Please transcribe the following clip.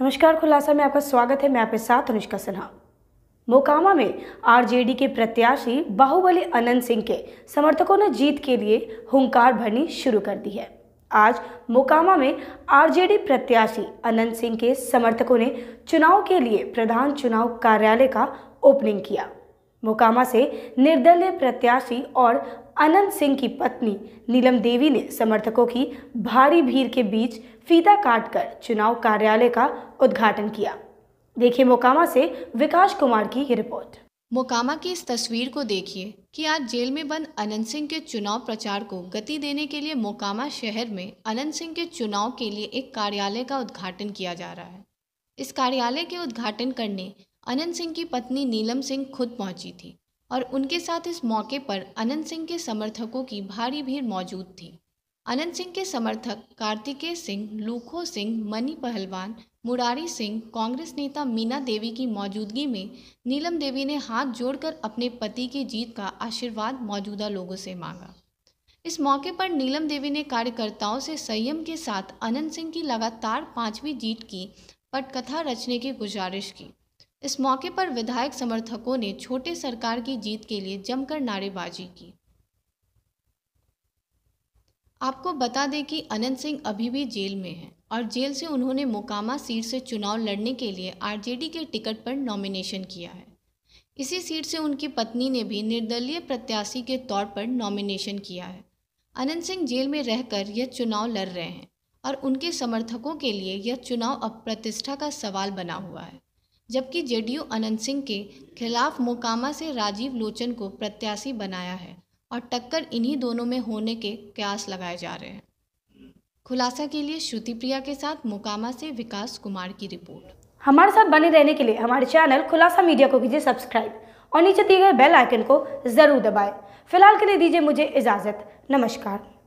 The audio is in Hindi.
नमस्कार खुलासा में आपका स्वागत है मैं आपके साथ अनुष्का सिन्हा मोकामा में आरजेडी के प्रत्याशी बाहुबली अनंत सिंह के समर्थकों ने जीत के लिए हुंकार भरनी शुरू कर दी है आज मोकामा में आरजेडी प्रत्याशी अनंत सिंह के समर्थकों ने चुनाव के लिए प्रधान चुनाव कार्यालय का ओपनिंग किया मोकामा से निर्दलीय प्रत्याशी और अनंत सिंह की पत्नी नीलम देवी ने समर्थकों की भारी भीड़ के बीच फीता काटकर चुनाव कार्यालय का उद्घाटन किया देखिए मोकामा से विकास कुमार की रिपोर्ट मोकामा की इस तस्वीर को देखिए कि आज जेल में बंद अनंत सिंह के चुनाव प्रचार को गति देने के लिए मोकामा शहर में अनंत सिंह के चुनाव के लिए एक कार्यालय का उद्घाटन किया जा रहा है इस कार्यालय के उद्घाटन करने अनंत सिंह की पत्नी नीलम सिंह खुद पहुंची थी और उनके साथ इस मौके पर अनंत सिंह के समर्थकों की भारी भीड़ मौजूद थी अनंत सिंह के समर्थक कार्तिकेय सिंह लूखो सिंह मनी पहलवान मुरारी सिंह कांग्रेस नेता मीना देवी की मौजूदगी में नीलम देवी ने हाथ जोड़कर अपने पति की जीत का आशीर्वाद मौजूदा लोगों से मांगा इस मौके पर नीलम देवी ने कार्यकर्ताओं से संयम के साथ अनंत सिंह की लगातार पांचवी जीत की पटकथा रचने की गुजारिश की इस मौके पर विधायक समर्थकों ने छोटे सरकार की जीत के लिए जमकर नारेबाजी की आपको बता दें कि अनंत सिंह अभी भी जेल में हैं और जेल से उन्होंने मोकामा सीट से चुनाव लड़ने के लिए आरजेडी के टिकट पर नॉमिनेशन किया है इसी सीट से उनकी पत्नी ने भी निर्दलीय प्रत्याशी के तौर पर नॉमिनेशन किया है अनंत सिंह जेल में रहकर यह चुनाव लड़ रहे हैं और उनके समर्थकों के लिए यह चुनाव अब प्रतिष्ठा का सवाल बना हुआ है जबकि जेडीयू अनंत सिंह के खिलाफ मोकामा से राजीव लोचन को प्रत्याशी बनाया है और टक्कर इन्हीं दोनों में होने के कयास लगाए जा रहे हैं खुलासा के लिए श्रुति प्रिया के साथ मोकामा से विकास कुमार की रिपोर्ट हमारे साथ बने रहने के लिए हमारे चैनल खुलासा मीडिया को कीजिए सब्सक्राइब और नीचे दिए गए बेल आइकन को ज़रूर दबाएं। फिलहाल के लिए दीजिए मुझे इजाज़त नमस्कार